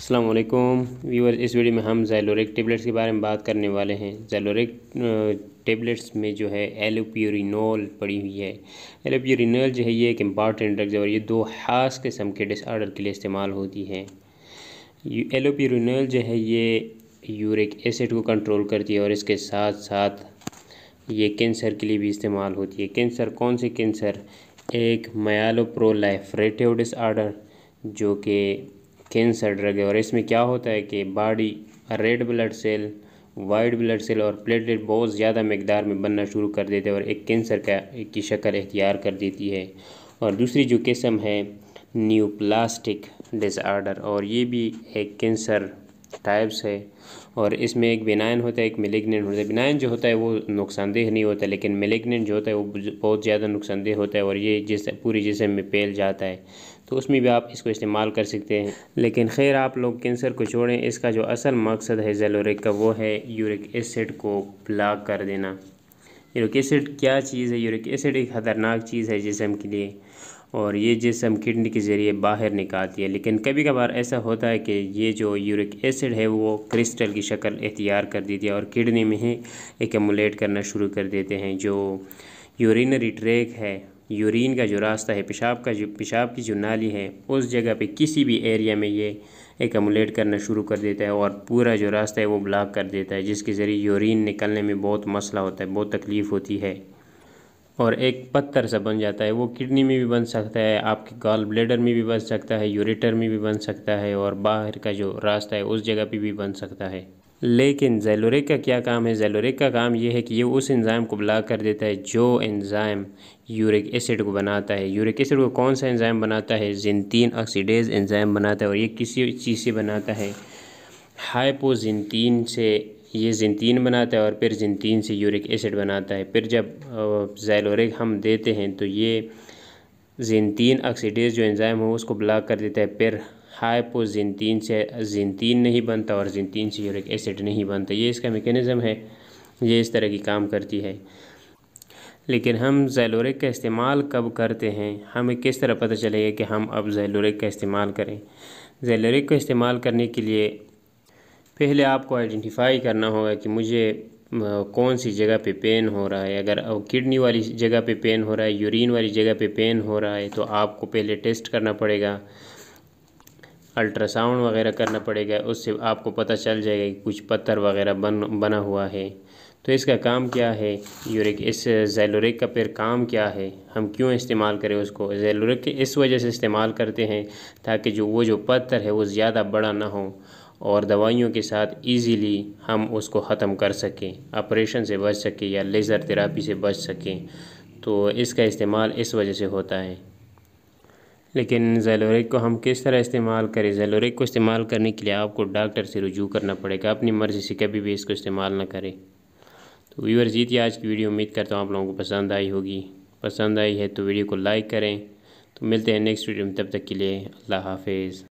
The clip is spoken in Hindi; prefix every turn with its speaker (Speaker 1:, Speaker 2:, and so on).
Speaker 1: अल्लाम व्यूअर इस वीडियो में हम जैलोरिक टेबलेट्स के बारे में बात करने वाले हैं जैलोरिक टेबलेट्स में जो है एलोप्यूरिनोल पड़ी हुई है एलोप्यूरिनोल जो है ये एक इम्पॉर्टेंट ड्रग्स है और ये दो खास किस्म के डिसऑर्डर के लिए इस्तेमाल होती है एलोप्यूरिनोल जो है ये यूरिक एसिड को कंट्रोल करती है और इसके साथ साथ ये कैंसर के लिए भी इस्तेमाल होती है कैंसर कौन से कैंसर एक मयालोप्रोलाइफरेटिव डिसऑर्डर जो कि कैंसर ड्रग है और इसमें क्या होता है कि body red blood cell white blood cell और प्लेटलेट बहुत ज़्यादा मकदार में बनना शुरू कर देते हैं और एक कैंसर का की शक्ल इख्तियार कर देती है और दूसरी जो किस्म है न्यूप्लास्टिक डिसऑर्डर और ये भी एक कैंसर टाइप्स है और इसमें एक बिनाइन होता है एक मेलेगनेंट होता है बिनाइन जो होता है वो नुकसानदेह नहीं होता लेकिन मेलेगनेंट जो होता है वो बहुत ज़्यादा नुकसानदेह होता है और ये जिस पूरे जिसम में फैल जाता है तो उसमें भी आप इसको इस्तेमाल कर सकते हैं लेकिन खैर आप लोग कैंसर को छोड़ें इसका जो असल मकसद है जेलोरिक का वो है यूरिक एसिड को ब्लॉक कर देना यूरिक एसिड क्या चीज़ है यूरिक एसिड एक ख़तरनाक चीज़ है जिसम के लिए और ये जिसम किडनी के ज़रिए बाहर निकालती है लेकिन कभी कभार ऐसा होता है कि ये जो यूरिक एसिड है वो क्रिस्टल की शक्ल इख्तियार कर देती है और किडनी में ही एकमुलेट करना शुरू कर देते हैं जो यूरिनरी ट्रैक है यूरिन का जो रास्ता है पेशाब का जो पेशाब की जो नाली है उस जगह पे किसी भी एरिया में ये एकमुलेट करना शुरू कर देता है और पूरा जो रास्ता है वो ब्लॉक कर देता है जिसके ज़रिए यूरिन निकलने में बहुत मसला होता है बहुत तकलीफ़ होती है और एक पत्थर सा बन जाता है वो किडनी में भी बन सकता है आपके गॉल ब्लेडर में भी बन सकता है यूरेटर में भी बन सकता है और बाहर का जो रास्ता है उस जगह पर भी बन सकता है लेकिन जेलोरिक का क्या काम है जेलोरिक का काम यह है कि ये उस एंजाइम को ब्लॉक कर देता है जो एंजाइम यूरिक एसिड को बनाता है यूरिक एसिड को कौन सा इंजाम बनाता है जिनतीन ऑक्सीडेज एंजाइम बनाता है और ये किसी चीज़ से बनाता है हाइपोजिनतीन से ये जिनतीन बनाता है और फिर जिनतीन से यूरिक एसिड बनाता है फिर जब जैलोरिक हम देते हैं तो ये जिनतीन ऑक्सीडेज जो एंजाइम हो उसको ब्लॉक कर देता है फिर हाइपोजिनतीन से जिनतीन नहीं बनता और जिनतीन से यूरिक एसिड नहीं बनता ये इसका मेकेनिज़म है ये इस तरह की काम करती है लेकिन हम जैलोरिक का इस्तेमाल कब करते हैं हमें किस तरह पता चलेगा कि हम अब जैलोरिक का इस्तेमाल करें जैलोरिक को इस्तेमाल करने के लिए पहले आपको आइडेंटिफाई करना होगा कि मुझे कौन सी जगह पे पेन हो रहा है अगर किडनी वाली जगह पे पेन हो रहा है यूरिन वाली जगह पे पेन हो रहा है तो आपको पहले टेस्ट करना पड़ेगा अल्ट्रासाउंड वगैरह करना पड़ेगा उससे आपको पता चल जाएगा कि कुछ पत्थर वगैरह बन बना हुआ है तो इसका काम क्या है यूरिक इस जैलोरिक का फिर काम क्या है हम क्यों इस्तेमाल करें उसको जेलोरिक इस वजह से इस्तेमाल करते हैं ताकि जो वो जो पत्थर है वो ज़्यादा बड़ा ना हो और दवाइयों के साथ इजीली हम उसको ख़त्म कर सकें ऑपरेशन से बच सकें या लेज़र थेरापी से बच सकें तो इसका इस्तेमाल इस वजह से होता है लेकिन जेलोरिक को हम किस तरह इस्तेमाल करें जेलोरिक को इस्तेमाल करने के लिए आपको डॉक्टर से रजू करना पड़ेगा अपनी मर्ज़ी से कभी भी इसको इस्तेमाल ना करें तो व्यूअर्स ये आज की वीडियो उम्मीद करता हूँ आप लोगों को पसंद आई होगी पसंद आई है तो वीडियो को लाइक करें तो मिलते हैं नेक्स्ट वीडियो में तब तक के लिए अल्लाह हाफिज़